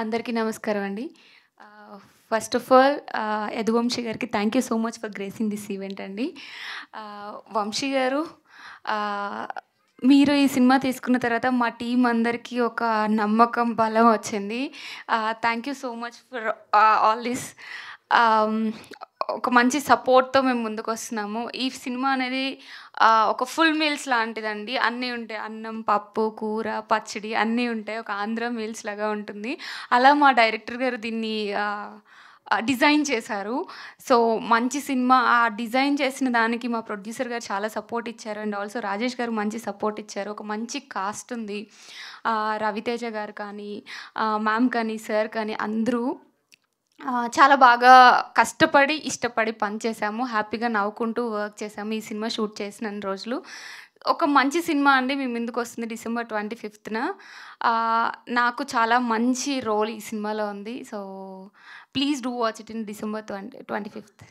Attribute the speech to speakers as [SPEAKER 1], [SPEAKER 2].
[SPEAKER 1] అందరికీ నమస్కారం అండి first of all Yadu Vamshi గారికి thank you so much for gracing this event అండి వంశీ గారు మీరు ఈ సినిమా తీసుకున్న తర్వాత మా టీం అందరికీ ఒక నమ్మకం బలం వచ్చింది thank you so much for all this ఒక మంచి సపోర్ట్తో మేము ముందుకు వస్తున్నాము ఈ సినిమా అనేది ఒక ఫుల్ మీల్స్ లాంటిదండి అన్నీ ఉంటాయి అన్నం పప్పు కూర పచ్చడి అన్నీ ఉంటాయి ఒక ఆంధ్ర మీల్స్ లాగా ఉంటుంది అలా మా డైరెక్టర్ గారు దీన్ని డిజైన్ చేశారు సో మంచి సినిమా ఆ డిజైన్ చేసిన దానికి మా ప్రొడ్యూసర్ గారు చాలా సపోర్ట్ ఇచ్చారు అండ్ ఆల్సో రాజేష్ గారు మంచి సపోర్ట్ ఇచ్చారు ఒక మంచి కాస్ట్ ఉంది రవితేజ గారు కానీ మ్యామ్ కానీ సార్ కానీ అందరూ చాలా బాగా కష్టపడి ఇష్టపడి పని చేసాము హ్యాపీగా నవ్వుకుంటూ వర్క్ చేసాము ఈ సినిమా షూట్ చేసిన రోజులు ఒక మంచి సినిమా అండి మీ ముందుకు వస్తుంది డిసెంబర్ ట్వంటీ ఫిఫ్త్న నాకు చాలా మంచి రోల్ ఈ సినిమాలో ఉంది so please do watch it in December twenty twenty fifth